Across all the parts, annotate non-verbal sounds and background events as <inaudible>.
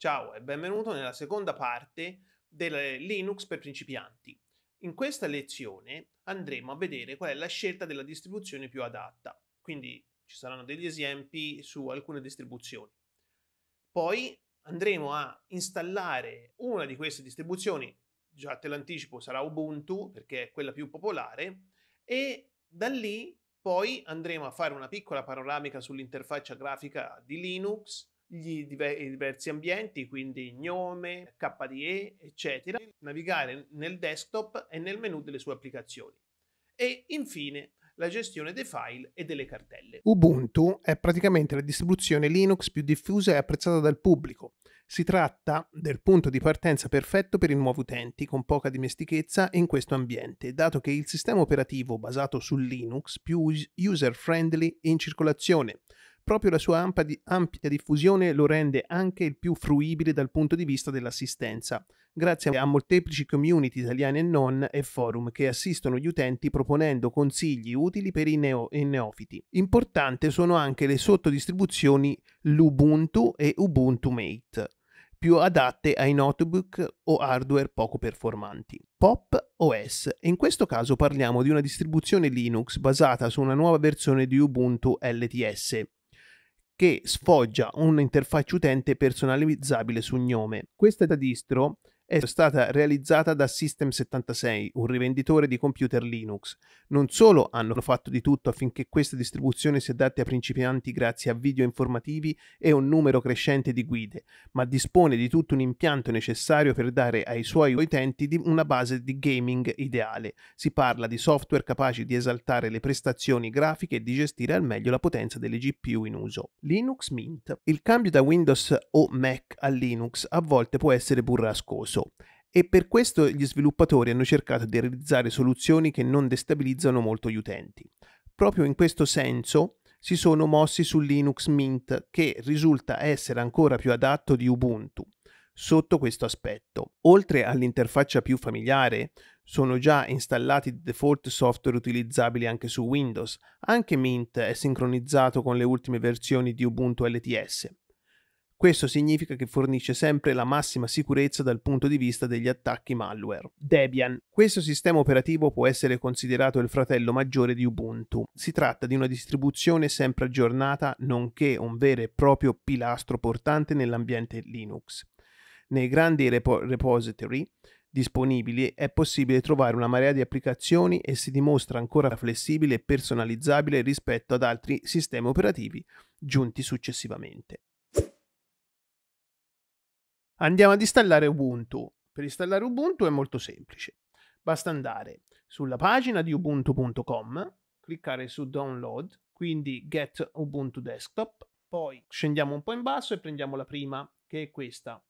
Ciao e benvenuto nella seconda parte del Linux per principianti. In questa lezione andremo a vedere qual è la scelta della distribuzione più adatta, quindi ci saranno degli esempi su alcune distribuzioni. Poi andremo a installare una di queste distribuzioni, già te l'anticipo sarà Ubuntu perché è quella più popolare, e da lì poi andremo a fare una piccola panoramica sull'interfaccia grafica di Linux, gli diversi ambienti, quindi gnome, KDE, eccetera, navigare nel desktop e nel menu delle sue applicazioni. E infine la gestione dei file e delle cartelle. Ubuntu è praticamente la distribuzione Linux più diffusa e apprezzata dal pubblico. Si tratta del punto di partenza perfetto per i nuovi utenti con poca dimestichezza in questo ambiente, dato che è il sistema operativo basato su Linux più user-friendly in circolazione, Proprio la sua ampia diffusione lo rende anche il più fruibile dal punto di vista dell'assistenza, grazie a molteplici community italiane e non e forum che assistono gli utenti proponendo consigli utili per i, neo- i neofiti. Importante sono anche le sottodistribuzioni Lubuntu e Ubuntu Mate, più adatte ai notebook o hardware poco performanti. Pop OS. In questo caso parliamo di una distribuzione Linux basata su una nuova versione di Ubuntu LTS che sfoggia un'interfaccia utente personalizzabile su Gnome. Questa distro è stata realizzata da System76, un rivenditore di computer Linux. Non solo hanno fatto di tutto affinché questa distribuzione si adatti a principianti grazie a video informativi e un numero crescente di guide, ma dispone di tutto un impianto necessario per dare ai suoi utenti una base di gaming ideale. Si parla di software capaci di esaltare le prestazioni grafiche e di gestire al meglio la potenza delle GPU in uso. Linux Mint. Il cambio da Windows o Mac a Linux a volte può essere burrascoso uso e per questo gli sviluppatori hanno cercato di realizzare soluzioni che non destabilizzano molto gli utenti. Proprio in questo senso si sono mossi su Linux Mint che risulta essere ancora più adatto di Ubuntu sotto questo aspetto. Oltre all'interfaccia più familiare, sono già installati default software utilizzabili anche su Windows. Anche Mint è sincronizzato con le ultime versioni di Ubuntu LTS. Questo significa che fornisce sempre la massima sicurezza dal punto di vista degli attacchi malware. Debian. Questo sistema operativo può essere considerato il fratello maggiore di Ubuntu. Si tratta di una distribuzione sempre aggiornata, nonché un vero e proprio pilastro portante nell'ambiente Linux. Nei grandi repo- repository disponibili è possibile trovare una marea di applicazioni e si dimostra ancora flessibile e personalizzabile rispetto ad altri sistemi operativi giunti successivamente. Andiamo ad installare Ubuntu. Per installare Ubuntu è molto semplice. Basta andare sulla pagina di ubuntu.com, cliccare su download, quindi get Ubuntu desktop, poi scendiamo un po' in basso e prendiamo la prima, che è questa.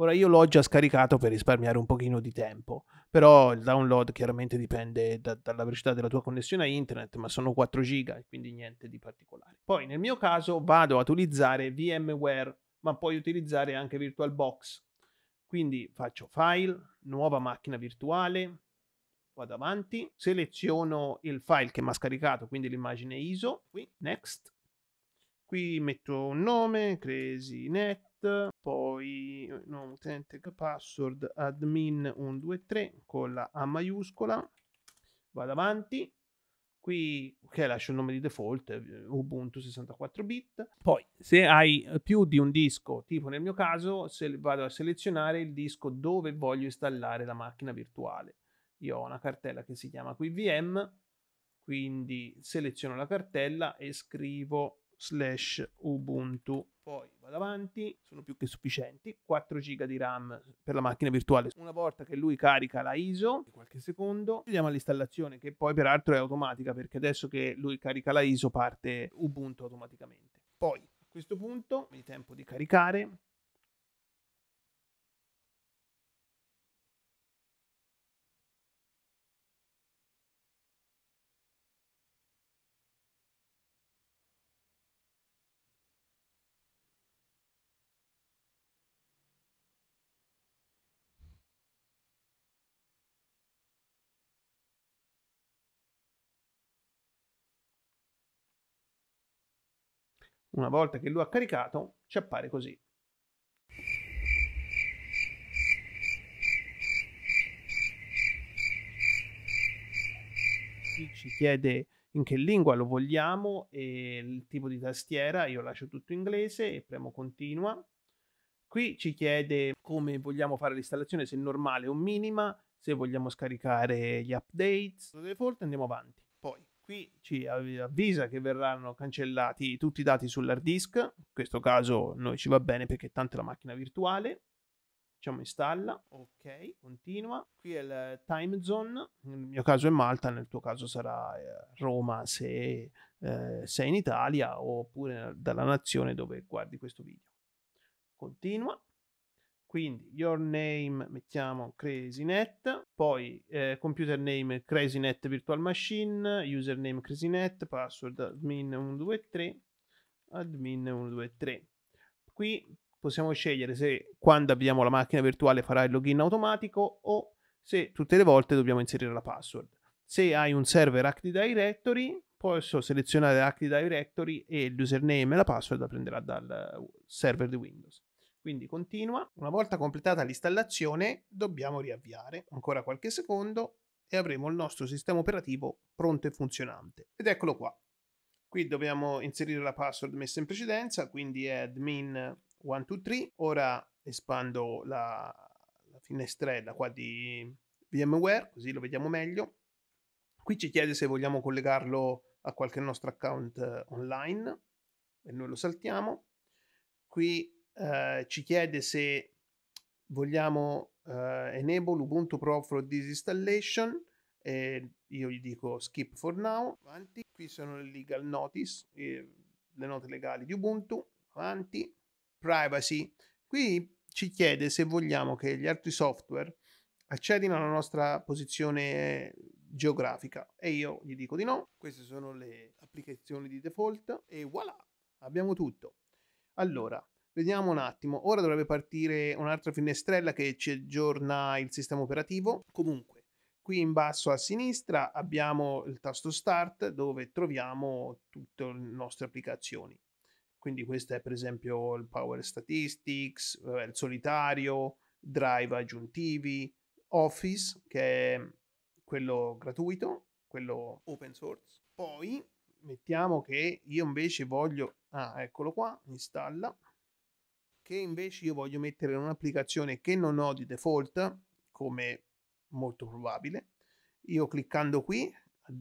Ora io l'ho già scaricato per risparmiare un pochino di tempo, però il download chiaramente dipende da, dalla velocità della tua connessione a internet, ma sono 4 giga, quindi niente di particolare. Poi nel mio caso vado ad utilizzare VMware ma puoi utilizzare anche VirtualBox. Quindi faccio File, Nuova macchina virtuale, vado avanti, seleziono il file che mi ha scaricato, quindi l'immagine ISO, qui, Next. Qui metto un nome, CrazyNet, poi no, utente password admin123 con la A maiuscola, vado avanti, qui che lascio il nome di default eh, Ubuntu 64 bit poi se hai eh, più di un disco tipo nel mio caso se vado a selezionare il disco dove voglio installare la macchina virtuale io ho una cartella che si chiama qui VM quindi seleziono la cartella e scrivo slash ubuntu poi vado avanti, sono più che sufficienti. 4 GB di RAM per la macchina virtuale. Una volta che lui carica la ISO, qualche secondo, chiudiamo l'installazione che poi peraltro è automatica perché adesso che lui carica la ISO parte Ubuntu automaticamente. Poi a questo punto, di tempo di caricare, Una volta che lo ha caricato ci appare così. Ci chiede in che lingua lo vogliamo e il tipo di tastiera, io lascio tutto inglese e premo continua. Qui ci chiede come vogliamo fare l'installazione, se normale o minima, se vogliamo scaricare gli updates. Default andiamo avanti. Qui ci avvisa che verranno cancellati tutti i dati sull'hard disk, in questo caso noi ci va bene perché tanto è la macchina virtuale. Facciamo installa, ok, continua. Qui è il time zone, nel mio caso è Malta, nel tuo caso sarà eh, Roma se eh, sei in Italia oppure dalla nazione dove guardi questo video. Continua quindi your name mettiamo crazynet, poi eh, computer name crazynet virtual machine, username crazynet, password admin 123, admin 123. Qui possiamo scegliere se quando abbiamo la macchina virtuale farà il login automatico o se tutte le volte dobbiamo inserire la password. Se hai un server Active Directory, posso selezionare Active Directory e l'username e la password la prenderà dal server di Windows. Quindi continua. Una volta completata l'installazione dobbiamo riavviare. Ancora qualche secondo e avremo il nostro sistema operativo pronto e funzionante. Ed eccolo qua. Qui dobbiamo inserire la password messa in precedenza, quindi è admin123. Ora espando la, la finestrella qua di VMware, così lo vediamo meglio. Qui ci chiede se vogliamo collegarlo a qualche nostro account eh, online e noi lo saltiamo. Qui eh, ci chiede se vogliamo eh, enable Ubuntu Pro for disinstallation e io gli dico skip for now, avanti. Qui sono le legal notice, eh, le note legali di Ubuntu, avanti. Privacy. Qui ci chiede se vogliamo che gli altri software accedino alla nostra posizione geografica e io gli dico di no. Queste sono le applicazioni di default e voilà, abbiamo tutto. Allora, Vediamo un attimo, ora dovrebbe partire un'altra finestrella che ci aggiorna il sistema operativo. Comunque, qui in basso a sinistra abbiamo il tasto Start dove troviamo tutte le nostre applicazioni. Quindi questo è per esempio il Power Statistics, il Solitario, Drive aggiuntivi, Office che è quello gratuito, quello open source. Poi mettiamo che io invece voglio, ah eccolo qua, installa che invece io voglio mettere in un'applicazione che non ho di default, come molto probabile, io cliccando qui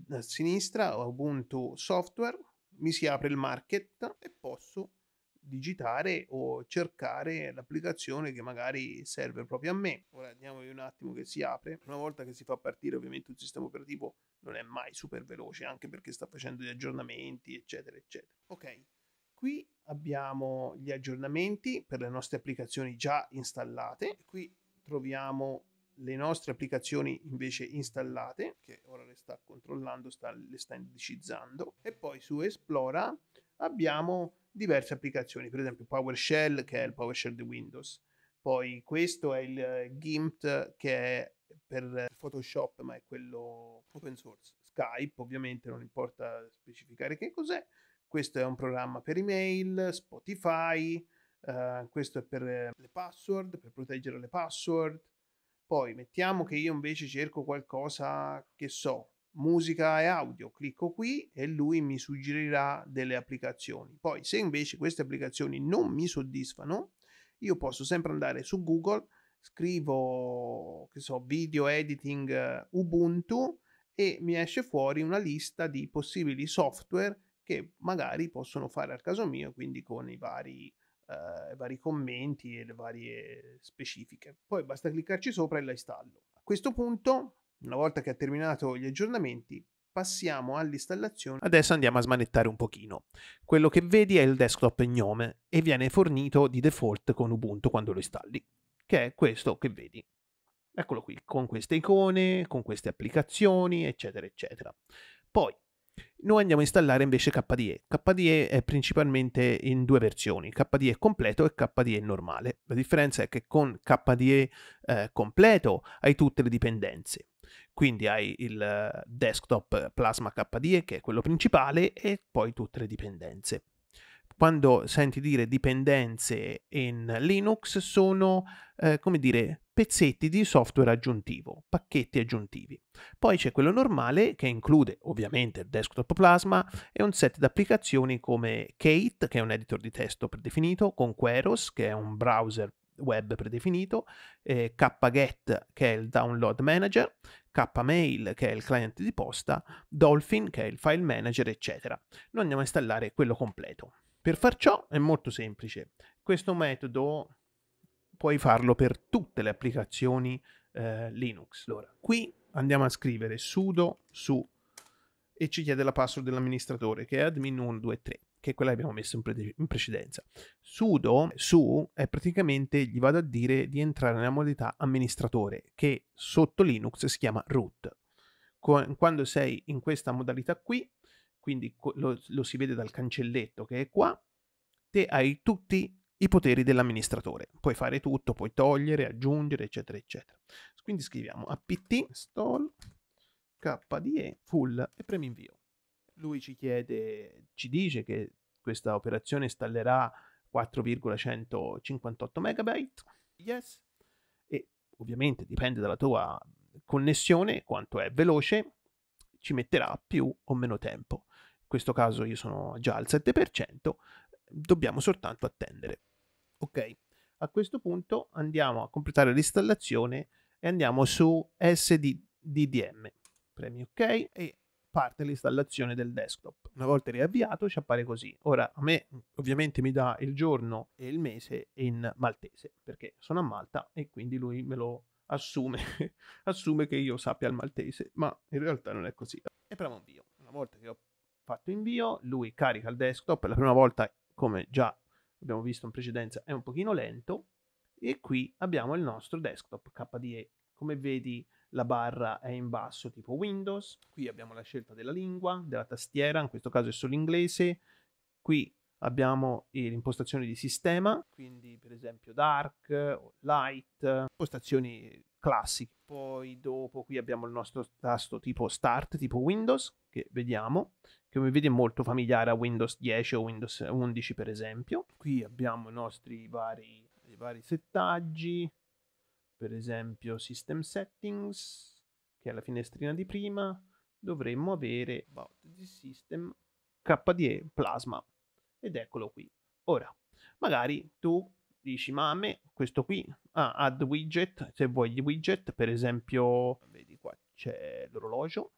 a sinistra Ubuntu Software mi si apre il market e posso digitare o cercare l'applicazione che magari serve proprio a me. Ora andiamo un attimo che si apre. Una volta che si fa partire ovviamente un sistema operativo non è mai super veloce anche perché sta facendo gli aggiornamenti eccetera eccetera. Ok, Qui abbiamo gli aggiornamenti per le nostre applicazioni già installate. Qui troviamo le nostre applicazioni invece installate, che ora le sta controllando, sta, le sta indicizzando. E poi su Esplora abbiamo diverse applicazioni, per esempio PowerShell, che è il PowerShell di Windows. Poi questo è il eh, GIMP, che è per Photoshop, ma è quello open source. Skype, ovviamente non importa specificare che cos'è. Questo è un programma per email, Spotify, uh, questo è per eh, le password, per proteggere le password. Poi mettiamo che io invece cerco qualcosa che so, musica e audio, clicco qui e lui mi suggerirà delle applicazioni. Poi se invece queste applicazioni non mi soddisfano, io posso sempre andare su Google, scrivo che so, video editing eh, Ubuntu e mi esce fuori una lista di possibili software che magari possono fare al caso mio, quindi con i vari, eh, vari commenti e le varie specifiche. Poi basta cliccarci sopra e la installo. A questo punto, una volta che ha terminato gli aggiornamenti, passiamo all'installazione. Adesso andiamo a smanettare un pochino. Quello che vedi è il desktop gnome e viene fornito di default con Ubuntu quando lo installi, che è questo che vedi. Eccolo qui, con queste icone, con queste applicazioni, eccetera, eccetera. Poi noi andiamo a installare invece KDE. KDE è principalmente in due versioni, KDE completo e KDE normale. La differenza è che con KDE eh, completo hai tutte le dipendenze. Quindi hai il eh, desktop Plasma KDE che è quello principale e poi tutte le dipendenze quando senti dire dipendenze in Linux sono, eh, come dire, pezzetti di software aggiuntivo, pacchetti aggiuntivi. Poi c'è quello normale che include ovviamente il desktop plasma e un set di applicazioni come Kate, che è un editor di testo predefinito, con Queros, che è un browser web predefinito, eh, kget che è il download manager, kmail che è il client di posta, dolphin che è il file manager, eccetera. Noi andiamo a installare quello completo. Per far ciò è molto semplice. Questo metodo puoi farlo per tutte le applicazioni eh, Linux. Allora, qui andiamo a scrivere sudo su e ci chiede la password dell'amministratore che è admin123 che è quella che abbiamo messo in, pre- in, precedenza. Sudo su è praticamente gli vado a dire di entrare nella modalità amministratore che sotto Linux si chiama root. quando sei in questa modalità qui quindi lo, lo si vede dal cancelletto che è qua, te hai tutti i poteri dell'amministratore. Puoi fare tutto, puoi togliere, aggiungere, eccetera, eccetera. Quindi scriviamo apt install kde full e premi invio. Lui ci chiede, ci dice che questa operazione installerà 4,158 megabyte. Yes. E ovviamente dipende dalla tua connessione, quanto è veloce, ci metterà più o meno tempo questo caso io sono già al 7%, dobbiamo soltanto attendere. Ok, a questo punto andiamo a completare l'installazione e andiamo su SDDM. Premi ok e parte l'installazione del desktop. Una volta riavviato ci appare così. Ora a me ovviamente mi dà il giorno e il mese in maltese perché sono a Malta e quindi lui me lo assume, <laughs> assume che io sappia il maltese, ma in realtà non è così. E premo invio. Una volta che ho fatto invio, lui carica il desktop, per la prima volta come già abbiamo visto in precedenza è un pochino lento e qui abbiamo il nostro desktop KDE. Come vedi la barra è in basso tipo Windows, qui abbiamo la scelta della lingua, della tastiera, in questo caso è solo inglese, qui abbiamo eh, l'impostazione di sistema, quindi per esempio dark light, impostazioni classiche. Poi dopo qui abbiamo il nostro tasto tipo Start, tipo Windows, che vediamo, che come vedi è molto familiare a Windows 10 o Windows 11 per esempio. Qui abbiamo i nostri vari, i vari settaggi, per esempio System Settings, che è la finestrina di prima, dovremmo avere About the System KDE Plasma. Ed eccolo qui. Ora, magari tu dici ma a me questo qui, ah, add widget, se vuoi gli widget, per esempio, vedi qua c'è l'orologio,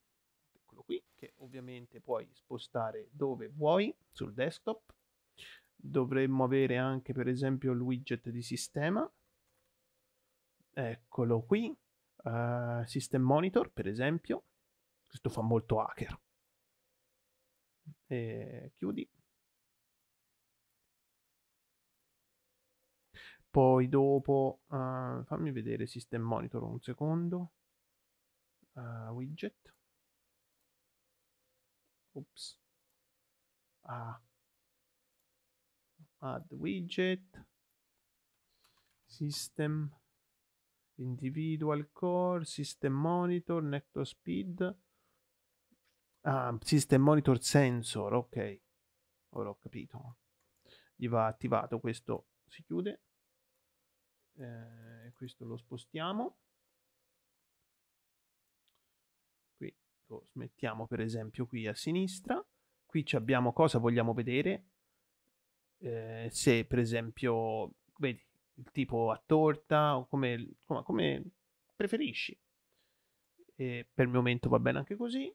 eccolo qui, che ovviamente puoi spostare dove vuoi sul desktop, dovremmo avere anche per esempio il widget di sistema, eccolo qui, uh, system monitor per esempio, questo fa molto hacker, e chiudi, Poi dopo, uh, fammi vedere System Monitor un secondo. Uh, widget. Ops. Ah. Add widget. System individual core, system monitor, network speed. Ah, system monitor sensor, ok. Ora ho capito. Gli va attivato questo, si chiude eh, questo lo spostiamo qui lo smettiamo per esempio qui a sinistra qui abbiamo cosa vogliamo vedere eh, se per esempio vedi il tipo a torta o come, come, come preferisci e per il momento va bene anche così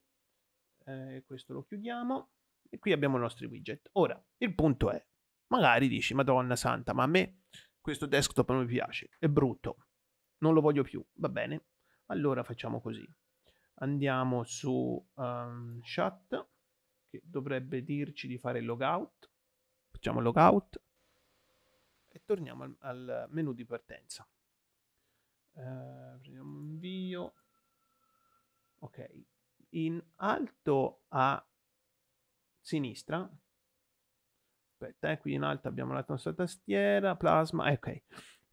eh, questo lo chiudiamo e qui abbiamo i nostri widget ora il punto è magari dici madonna santa ma a me questo desktop non mi piace, è brutto, non lo voglio più, va bene, allora facciamo così, andiamo su um, chat, che dovrebbe dirci di fare logout, facciamo logout e torniamo al, al menu di partenza. Uh, prendiamo invio, ok, in alto a sinistra aspetta, eh, qui in alto abbiamo la nostra tastiera, plasma, eh, ok,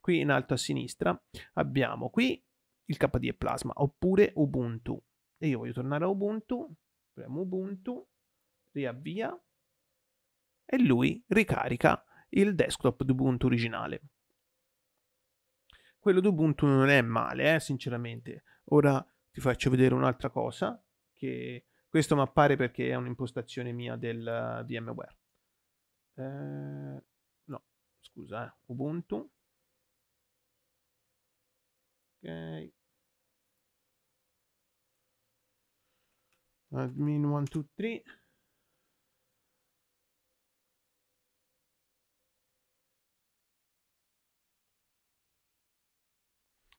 qui in alto a sinistra abbiamo qui il KDE Plasma, oppure Ubuntu, e io voglio tornare a Ubuntu, premo Ubuntu, riavvia, e lui ricarica il desktop di Ubuntu originale. Quello di Ubuntu non è male, eh, sinceramente. Ora ti faccio vedere un'altra cosa, che questo mi appare perché è un'impostazione mia del eh, VMware eh, no, scusa, eh, Ubuntu. Ok. Admin 123.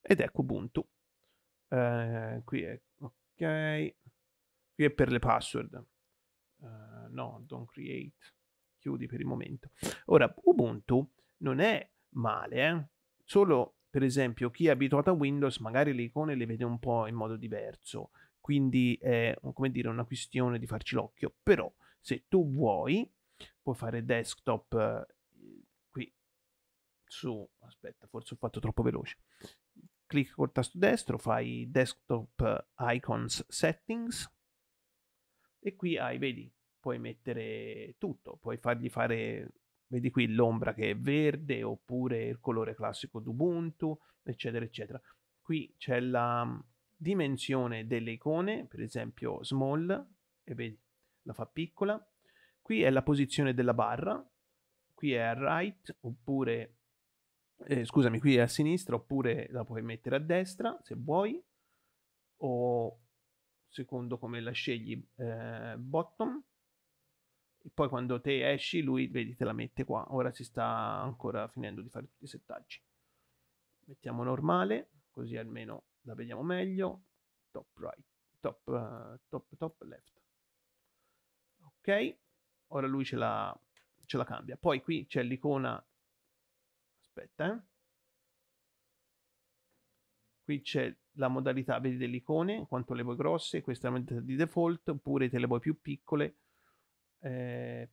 Ed ecco Ubuntu. Eh, qui è ok. Qui è per le password. Uh, no, don't create chiudi per il momento. Ora, Ubuntu non è male, eh? solo per esempio chi è abituato a Windows magari le icone le vede un po' in modo diverso, quindi è come dire una questione di farci l'occhio, però se tu vuoi puoi fare desktop eh, qui su, aspetta, forse ho fatto troppo veloce. Clicca col tasto destro, fai desktop icons settings e qui hai, vedi, puoi mettere tutto, puoi fargli fare, vedi qui l'ombra che è verde oppure il colore classico d'Ubuntu, eccetera, eccetera. Qui c'è la mm, dimensione delle icone, per esempio small, e vedi, la fa piccola. Qui è la posizione della barra, qui è a right oppure eh, scusami, qui è a sinistra oppure la puoi mettere a destra se vuoi o secondo come la scegli eh, bottom poi quando te esci lui vedi te la mette qua ora si sta ancora finendo di fare tutti i settaggi mettiamo normale così almeno la vediamo meglio top right top uh, top top left ok ora lui ce la, ce la cambia poi qui c'è l'icona aspetta eh qui c'è la modalità vedi delle icone quanto le vuoi grosse questa è la modalità di default oppure te le vuoi più piccole eh,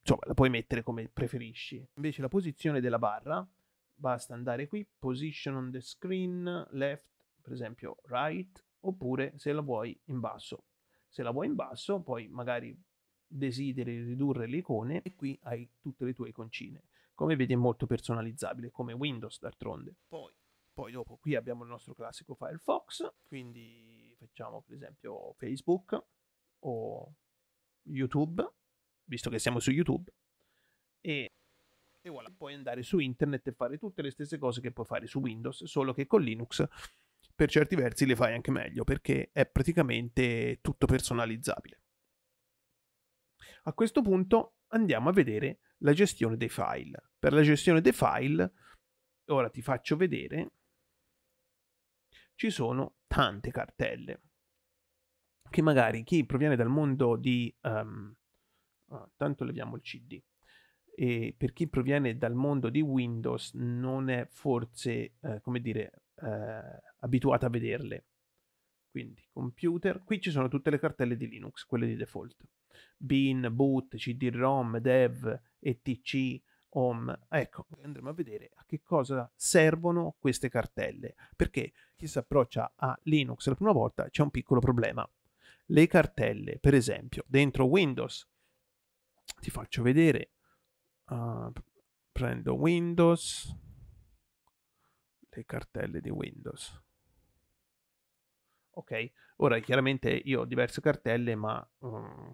insomma, la puoi mettere come preferisci. Invece la posizione della barra, basta andare qui, position on the screen, left, per esempio right, oppure se la vuoi in basso. Se la vuoi in basso, poi magari desideri ridurre le icone e qui hai tutte le tue iconcine. Come vedi è molto personalizzabile, come Windows d'altronde. Poi, poi dopo qui abbiamo il nostro classico Firefox, quindi facciamo per esempio Facebook o YouTube, visto che siamo su YouTube, e, e voilà, puoi andare su internet e fare tutte le stesse cose che puoi fare su Windows, solo che con Linux per certi versi le fai anche meglio, perché è praticamente tutto personalizzabile. A questo punto andiamo a vedere la gestione dei file. Per la gestione dei file, ora ti faccio vedere, ci sono tante cartelle che magari chi proviene dal mondo di... Um, ah, tanto leviamo il CD. E per chi proviene dal mondo di Windows non è forse, eh, come dire, eh, abituato a vederle. Quindi computer, qui ci sono tutte le cartelle di Linux, quelle di default. Bin, boot, cd-rom, dev, etc, home. Ecco, andremo a vedere a che cosa servono queste cartelle, perché chi si approccia a Linux la prima volta c'è un piccolo problema le cartelle. Per esempio, dentro Windows, ti faccio vedere, uh, prendo Windows, le cartelle di Windows. Ok, ora chiaramente io ho diverse cartelle, ma um,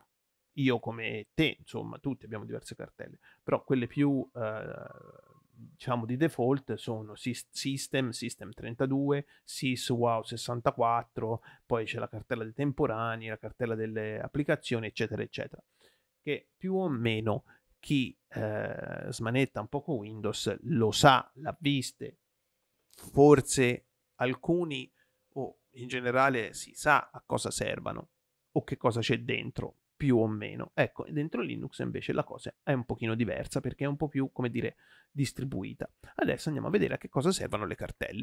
io come te, insomma, tutti abbiamo diverse cartelle, però quelle più... Uh, diciamo di default sono System, System 32, SysWow 64, poi c'è la cartella dei temporanei, la cartella delle applicazioni, eccetera, eccetera. Che più o meno chi eh, smanetta un poco Windows lo sa, l'ha viste, forse alcuni o in generale si sa a cosa servano o che cosa c'è dentro, più o meno. Ecco, dentro Linux invece la cosa è un pochino diversa perché è un po' più, come dire, distribuita. Adesso andiamo a vedere a che cosa servono le cartelle.